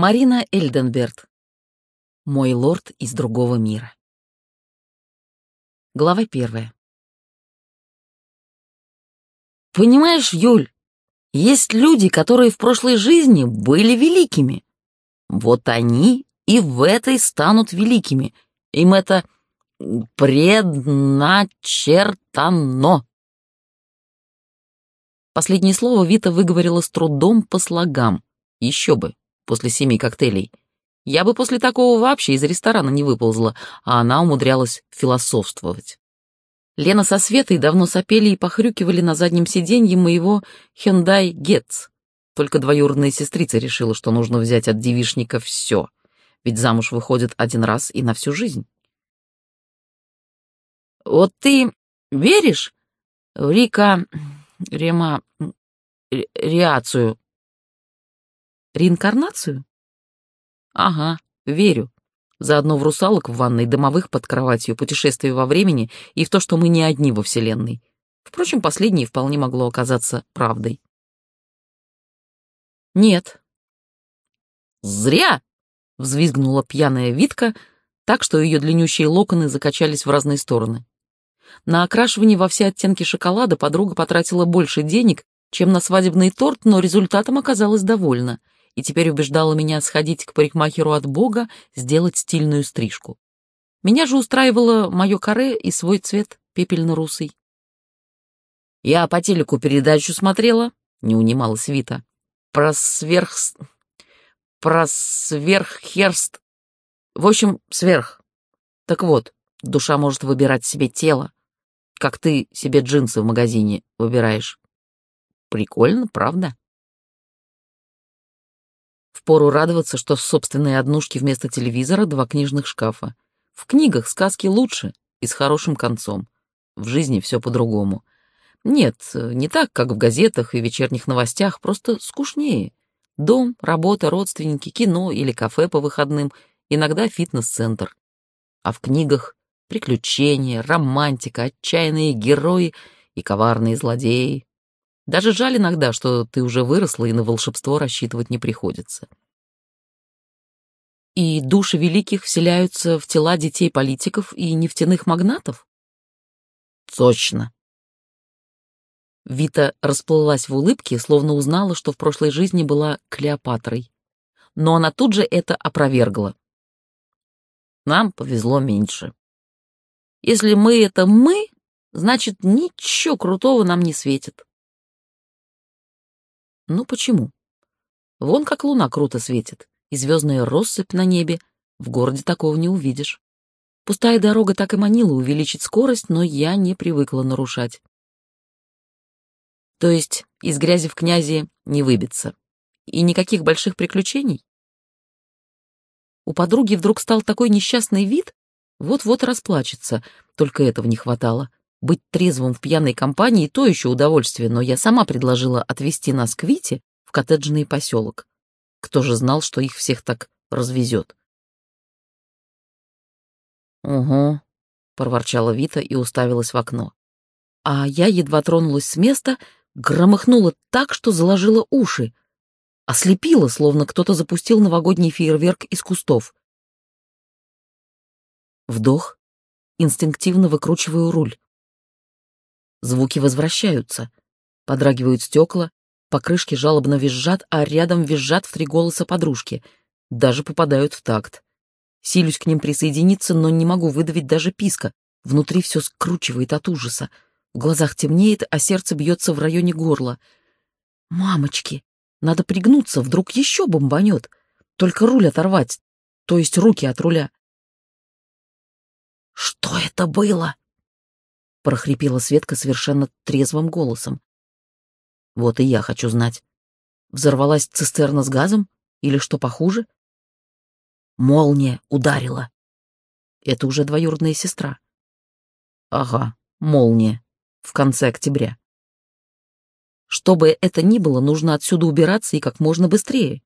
Марина Эльденберт. Мой лорд из другого мира. Глава первая. Понимаешь, Юль, есть люди, которые в прошлой жизни были великими. Вот они и в этой станут великими. Им это предначертано. Последнее слово Вита выговорила с трудом по слогам. Еще бы, после семи коктейлей. Я бы после такого вообще из ресторана не выползла, а она умудрялась философствовать. Лена со Светой давно сопели и похрюкивали на заднем сиденье моего Hyundai Getz. Только двоюродная сестрица решила, что нужно взять от девишника все, ведь замуж выходит один раз и на всю жизнь. «Вот ты веришь в Рика Рема... Реацию?» Реинкарнацию? Ага, верю. Заодно в русалок в ванной, домовых под кроватью, путешествие во времени и в то, что мы не одни во Вселенной. Впрочем, последнее вполне могло оказаться правдой. Нет. Зря! Взвизгнула пьяная Витка, так что ее длиннющие локоны закачались в разные стороны. На окрашивание во все оттенки шоколада подруга потратила больше денег, чем на свадебный торт, но результатом оказалась довольна — и теперь убеждала меня сходить к парикмахеру от Бога, сделать стильную стрижку. Меня же устраивало мое каре и свой цвет, пепельно-русый. «Я по телеку передачу смотрела», — не унималась Вита. «Про сверх... про сверххерст... В общем, сверх. Так вот, душа может выбирать себе тело, как ты себе джинсы в магазине выбираешь. Прикольно, правда?» Впору радоваться, что в собственной однушке вместо телевизора два книжных шкафа. В книгах сказки лучше и с хорошим концом. В жизни все по-другому. Нет, не так, как в газетах и вечерних новостях, просто скучнее. Дом, работа, родственники, кино или кафе по выходным, иногда фитнес-центр. А в книгах приключения, романтика, отчаянные герои и коварные злодеи, даже жаль иногда, что ты уже выросла и на волшебство рассчитывать не приходится. И души великих вселяются в тела детей политиков и нефтяных магнатов? Точно. Вита расплылась в улыбке, словно узнала, что в прошлой жизни была Клеопатрой. Но она тут же это опровергла. Нам повезло меньше. Если мы — это мы, значит, ничего крутого нам не светит. Ну почему? Вон как луна круто светит, и звездная россыпь на небе. В городе такого не увидишь. Пустая дорога так и манила увеличить скорость, но я не привыкла нарушать. То есть из грязи в князи не выбиться. И никаких больших приключений? У подруги вдруг стал такой несчастный вид, вот-вот расплачется, только этого не хватало. Быть трезвым в пьяной компании — то еще удовольствие, но я сама предложила отвезти нас к Вите в коттеджный поселок. Кто же знал, что их всех так развезет? «Угу», — проворчала Вита и уставилась в окно. А я едва тронулась с места, громыхнула так, что заложила уши. Ослепила, словно кто-то запустил новогодний фейерверк из кустов. Вдох. Инстинктивно выкручиваю руль. Звуки возвращаются. Подрагивают стекла, покрышки жалобно визжат, а рядом визжат в три голоса подружки. Даже попадают в такт. Силюсь к ним присоединиться, но не могу выдавить даже писка. Внутри все скручивает от ужаса. В глазах темнеет, а сердце бьется в районе горла. «Мамочки! Надо пригнуться, вдруг еще бомбанет! Только руль оторвать, то есть руки от руля!» «Что это было?» прохрипела Светка совершенно трезвым голосом. Вот и я хочу знать. Взорвалась цистерна с газом или что похуже? Молния ударила. Это уже двоюродная сестра. Ага, молния. В конце октября. Что бы это ни было, нужно отсюда убираться и как можно быстрее.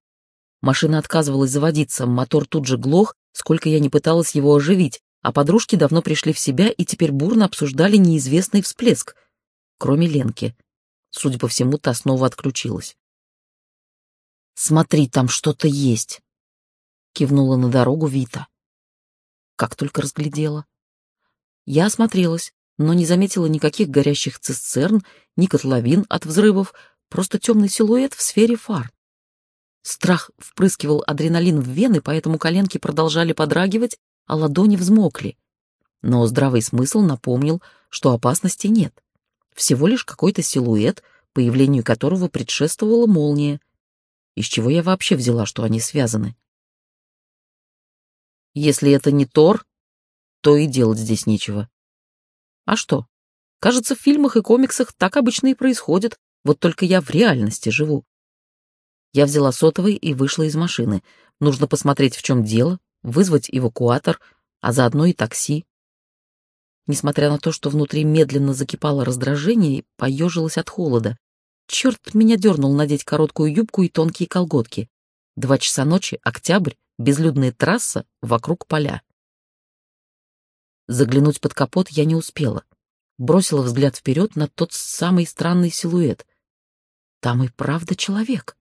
Машина отказывалась заводиться, мотор тут же глох, сколько я не пыталась его оживить, а подружки давно пришли в себя и теперь бурно обсуждали неизвестный всплеск, кроме Ленки. Судя по всему, та снова отключилась. «Смотри, там что-то есть!» — кивнула на дорогу Вита. Как только разглядела. Я осмотрелась, но не заметила никаких горящих цистерн, ни котловин от взрывов, просто темный силуэт в сфере фар. Страх впрыскивал адреналин в вены, поэтому коленки продолжали подрагивать, а ладони взмокли. Но здравый смысл напомнил, что опасности нет. Всего лишь какой-то силуэт, появлению которого предшествовала молния. Из чего я вообще взяла, что они связаны? Если это не Тор, то и делать здесь нечего. А что? Кажется, в фильмах и комиксах так обычно и происходит, вот только я в реальности живу. Я взяла сотовый и вышла из машины. Нужно посмотреть, в чем дело, вызвать эвакуатор, а заодно и такси. Несмотря на то, что внутри медленно закипало раздражение, поежилось от холода. Черт меня дернул надеть короткую юбку и тонкие колготки. Два часа ночи, октябрь, безлюдная трасса, вокруг поля. Заглянуть под капот я не успела. Бросила взгляд вперед на тот самый странный силуэт. Там и правда человек.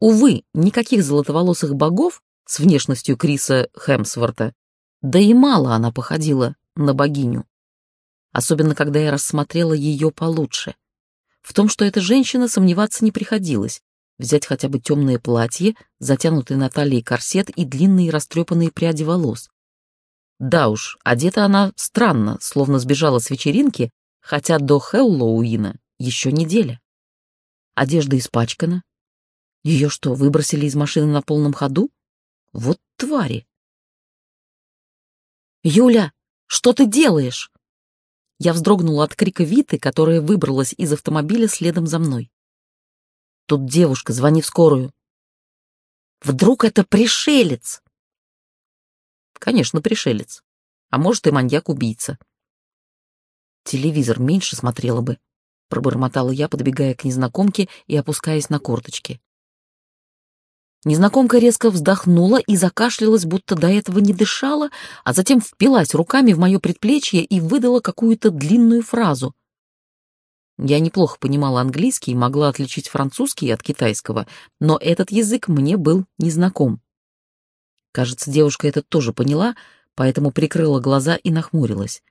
Увы, никаких золотоволосых богов с внешностью Криса Хемсворта. Да и мало она походила на богиню. Особенно, когда я рассмотрела ее получше. В том, что эта женщина, сомневаться не приходилось. Взять хотя бы темное платье, затянутый на талии корсет и длинные растрепанные пряди волос. Да уж, одета она странно, словно сбежала с вечеринки, хотя до Хэллоуина еще неделя. Одежда испачкана. Ее что, выбросили из машины на полном ходу? Вот твари. «Юля, что ты делаешь?» Я вздрогнула от крика Виты, которая выбралась из автомобиля следом за мной. «Тут девушка, звони в скорую». «Вдруг это пришелец?» «Конечно, пришелец. А может, и маньяк-убийца». «Телевизор меньше смотрела бы», — пробормотала я, подбегая к незнакомке и опускаясь на корточки. Незнакомка резко вздохнула и закашлялась, будто до этого не дышала, а затем впилась руками в мое предплечье и выдала какую-то длинную фразу. Я неплохо понимала английский и могла отличить французский от китайского, но этот язык мне был незнаком. Кажется, девушка это тоже поняла, поэтому прикрыла глаза и нахмурилась.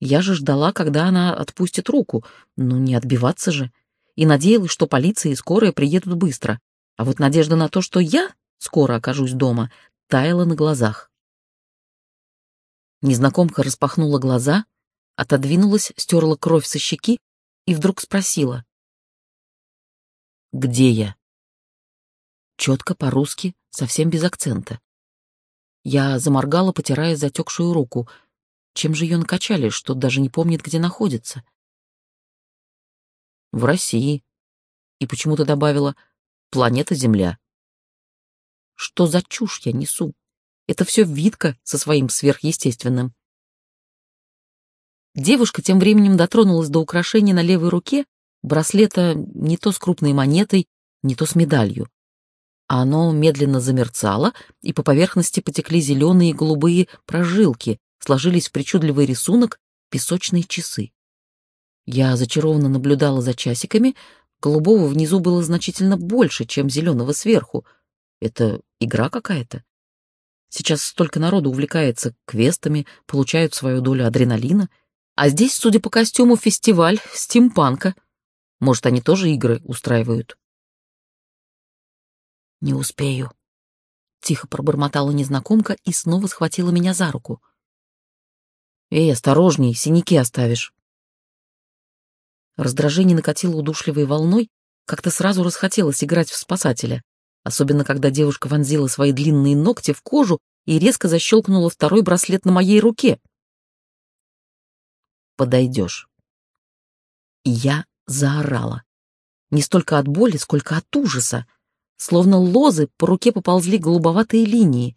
Я же ждала, когда она отпустит руку, но не отбиваться же, и надеялась, что полиция и скорая приедут быстро. А вот надежда на то, что я скоро окажусь дома, таяла на глазах. Незнакомка распахнула глаза, отодвинулась, стерла кровь со щеки и вдруг спросила. «Где я?» Четко, по-русски, совсем без акцента. Я заморгала, потирая затекшую руку. Чем же ее накачали, что даже не помнит, где находится? «В России». И почему-то добавила — планета Земля. Что за чушь я несу? Это все Витка со своим сверхъестественным. Девушка тем временем дотронулась до украшения на левой руке, браслета не то с крупной монетой, не то с медалью. Оно медленно замерцало, и по поверхности потекли зеленые и голубые прожилки, сложились в причудливый рисунок песочные часы. Я зачарованно наблюдала за часиками, Голубого внизу было значительно больше, чем зеленого сверху. Это игра какая-то? Сейчас столько народу увлекается квестами, получают свою долю адреналина. А здесь, судя по костюму, фестиваль стимпанка. Может, они тоже игры устраивают? «Не успею», — тихо пробормотала незнакомка и снова схватила меня за руку. «Эй, осторожней, синяки оставишь». Раздражение накатило удушливой волной, как-то сразу расхотелось играть в спасателя. Особенно, когда девушка вонзила свои длинные ногти в кожу и резко защелкнула второй браслет на моей руке. «Подойдешь». Я заорала. Не столько от боли, сколько от ужаса. Словно лозы по руке поползли голубоватые линии.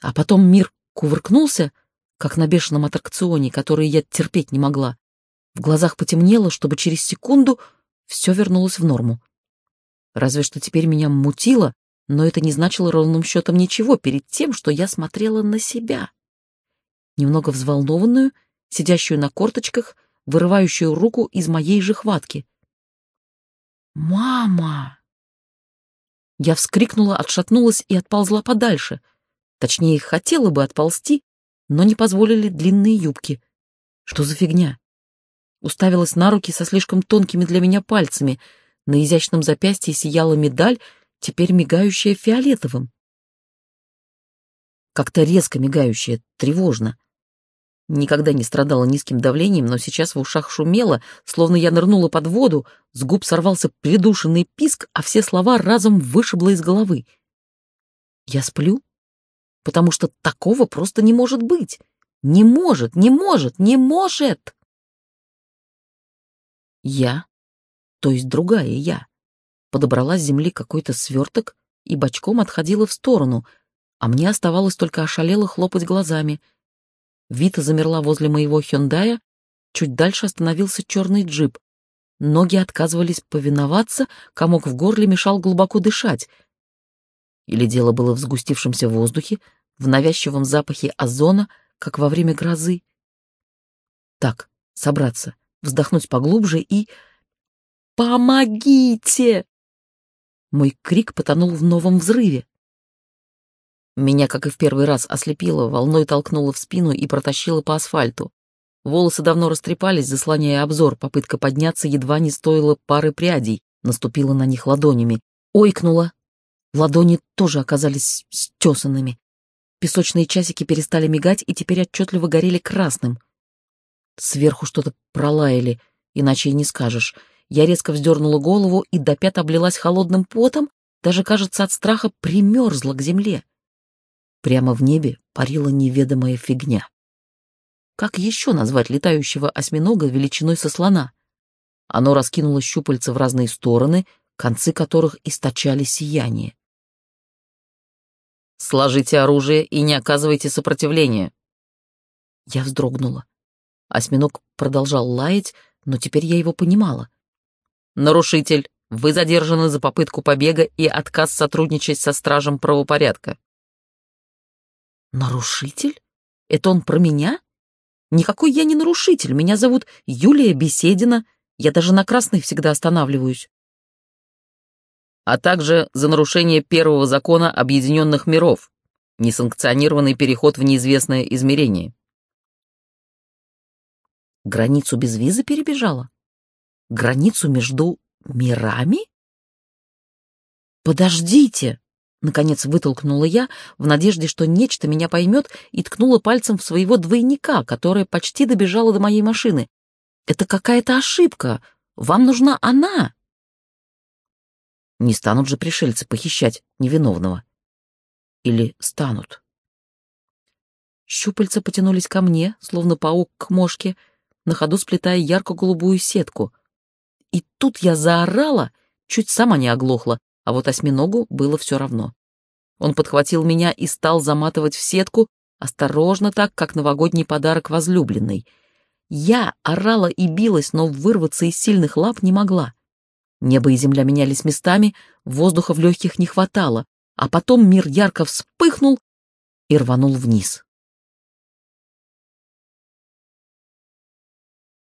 А потом мир кувыркнулся, как на бешеном аттракционе, который я терпеть не могла. В глазах потемнело, чтобы через секунду все вернулось в норму. Разве что теперь меня мутило, но это не значило ровным счетом ничего перед тем, что я смотрела на себя. Немного взволнованную, сидящую на корточках, вырывающую руку из моей же хватки. «Мама!» Я вскрикнула, отшатнулась и отползла подальше. Точнее, хотела бы отползти, но не позволили длинные юбки. Что за фигня? Уставилась на руки со слишком тонкими для меня пальцами. На изящном запястье сияла медаль, теперь мигающая фиолетовым. Как-то резко мигающая, тревожно. Никогда не страдала низким давлением, но сейчас в ушах шумело, словно я нырнула под воду, с губ сорвался придушенный писк, а все слова разом вышибло из головы. Я сплю? Потому что такого просто не может быть. Не может, не может, не может! Я, то есть другая я, подобрала с земли какой-то сверток и бочком отходила в сторону, а мне оставалось только ошалело хлопать глазами. Вита замерла возле моего Хендая, чуть дальше остановился черный джип. Ноги отказывались повиноваться, комок в горле мешал глубоко дышать. Или дело было в сгустившемся воздухе, в навязчивом запахе озона, как во время грозы. Так, собраться — вздохнуть поглубже и... «Помогите!» Мой крик потонул в новом взрыве. Меня, как и в первый раз, ослепило, волной толкнуло в спину и протащило по асфальту. Волосы давно растрепались, заслоняя обзор. Попытка подняться едва не стоила пары прядей. Наступила на них ладонями. Ойкнула. Ладони тоже оказались стесанными. Песочные часики перестали мигать и теперь отчетливо горели красным. Сверху что-то пролаяли, иначе и не скажешь. Я резко вздернула голову и до пят облилась холодным потом, даже, кажется, от страха примерзла к земле. Прямо в небе парила неведомая фигня. Как еще назвать летающего осьминога величиной со слона? Оно раскинуло щупальца в разные стороны, концы которых источали сияние. «Сложите оружие и не оказывайте сопротивления!» Я вздрогнула. Осьминог продолжал лаять, но теперь я его понимала. «Нарушитель, вы задержаны за попытку побега и отказ сотрудничать со стражем правопорядка». «Нарушитель? Это он про меня? Никакой я не нарушитель, меня зовут Юлия Беседина, я даже на красный всегда останавливаюсь» а также за нарушение первого закона Объединенных миров, несанкционированный переход в неизвестное измерение. Границу без визы перебежала? Границу между мирами? «Подождите!» — наконец вытолкнула я, в надежде, что нечто меня поймет, и ткнула пальцем в своего двойника, которая почти добежала до моей машины. «Это какая-то ошибка! Вам нужна она!» Не станут же пришельцы похищать невиновного. Или станут? Щупальца потянулись ко мне, словно паук к мошке, — на ходу сплетая ярко-голубую сетку. И тут я заорала, чуть сама не оглохла, а вот осьминогу было все равно. Он подхватил меня и стал заматывать в сетку, осторожно так, как новогодний подарок возлюбленной. Я орала и билась, но вырваться из сильных лап не могла. Небо и земля менялись местами, воздуха в легких не хватало, а потом мир ярко вспыхнул и рванул вниз.